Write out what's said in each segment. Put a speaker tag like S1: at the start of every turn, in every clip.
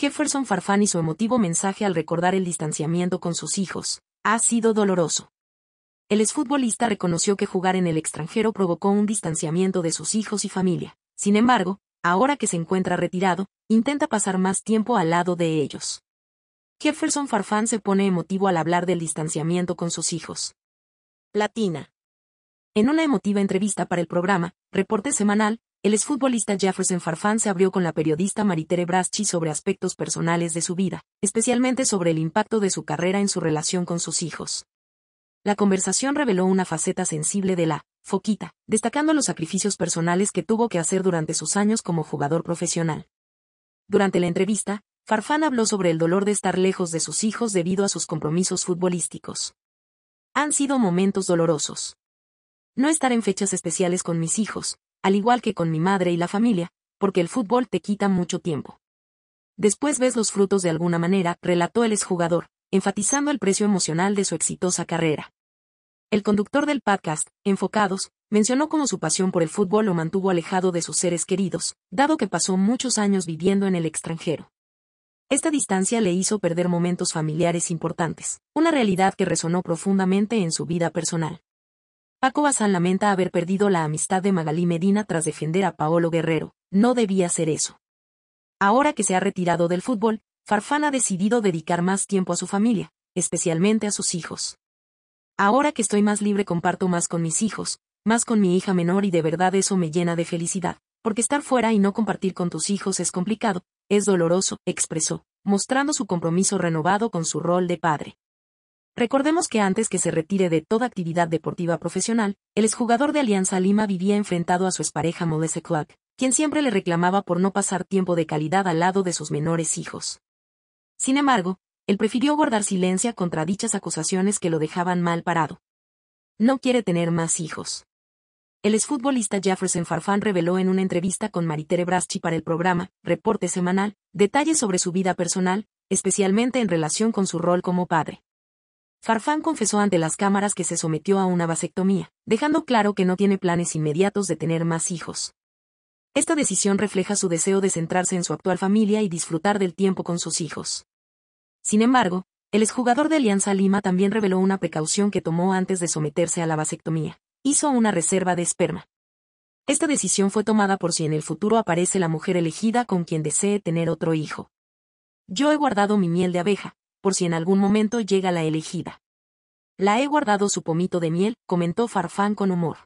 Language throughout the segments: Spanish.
S1: Jefferson Farfán y su emotivo mensaje al recordar el distanciamiento con sus hijos, ha sido doloroso. El exfutbolista reconoció que jugar en el extranjero provocó un distanciamiento de sus hijos y familia. Sin embargo, ahora que se encuentra retirado, intenta pasar más tiempo al lado de ellos. Jefferson Farfán se pone emotivo al hablar del distanciamiento con sus hijos. Latina. En una emotiva entrevista para el programa, Reporte Semanal, el exfutbolista Jefferson Farfán se abrió con la periodista Maritere Braschi sobre aspectos personales de su vida, especialmente sobre el impacto de su carrera en su relación con sus hijos. La conversación reveló una faceta sensible de la foquita, destacando los sacrificios personales que tuvo que hacer durante sus años como jugador profesional. Durante la entrevista, Farfán habló sobre el dolor de estar lejos de sus hijos debido a sus compromisos futbolísticos. Han sido momentos dolorosos. No estar en fechas especiales con mis hijos, al igual que con mi madre y la familia, porque el fútbol te quita mucho tiempo. Después ves los frutos de alguna manera, relató el exjugador, enfatizando el precio emocional de su exitosa carrera. El conductor del podcast, Enfocados, mencionó cómo su pasión por el fútbol lo mantuvo alejado de sus seres queridos, dado que pasó muchos años viviendo en el extranjero. Esta distancia le hizo perder momentos familiares importantes, una realidad que resonó profundamente en su vida personal. Paco Bazán lamenta haber perdido la amistad de Magalí Medina tras defender a Paolo Guerrero. No debía ser eso. Ahora que se ha retirado del fútbol, Farfán ha decidido dedicar más tiempo a su familia, especialmente a sus hijos. Ahora que estoy más libre comparto más con mis hijos, más con mi hija menor y de verdad eso me llena de felicidad, porque estar fuera y no compartir con tus hijos es complicado, es doloroso, expresó, mostrando su compromiso renovado con su rol de padre. Recordemos que antes que se retire de toda actividad deportiva profesional, el exjugador de Alianza Lima vivía enfrentado a su expareja Melissa Clark, quien siempre le reclamaba por no pasar tiempo de calidad al lado de sus menores hijos. Sin embargo, él prefirió guardar silencio contra dichas acusaciones que lo dejaban mal parado. No quiere tener más hijos. El exfutbolista Jefferson Farfán reveló en una entrevista con Maritere Braschi para el programa Reporte Semanal detalles sobre su vida personal, especialmente en relación con su rol como padre. Farfán confesó ante las cámaras que se sometió a una vasectomía, dejando claro que no tiene planes inmediatos de tener más hijos. Esta decisión refleja su deseo de centrarse en su actual familia y disfrutar del tiempo con sus hijos. Sin embargo, el exjugador de Alianza Lima también reveló una precaución que tomó antes de someterse a la vasectomía. Hizo una reserva de esperma. Esta decisión fue tomada por si en el futuro aparece la mujer elegida con quien desee tener otro hijo. Yo he guardado mi miel de abeja, por si en algún momento llega la elegida. La he guardado su pomito de miel, comentó Farfán con humor.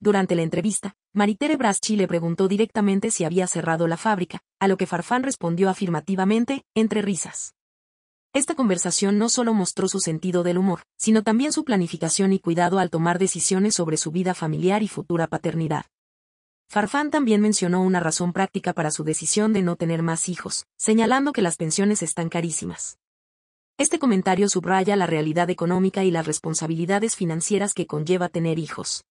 S1: Durante la entrevista, Maritere Braschi le preguntó directamente si había cerrado la fábrica, a lo que Farfán respondió afirmativamente, entre risas. Esta conversación no solo mostró su sentido del humor, sino también su planificación y cuidado al tomar decisiones sobre su vida familiar y futura paternidad. Farfán también mencionó una razón práctica para su decisión de no tener más hijos, señalando que las pensiones están carísimas. Este comentario subraya la realidad económica y las responsabilidades financieras que conlleva tener hijos.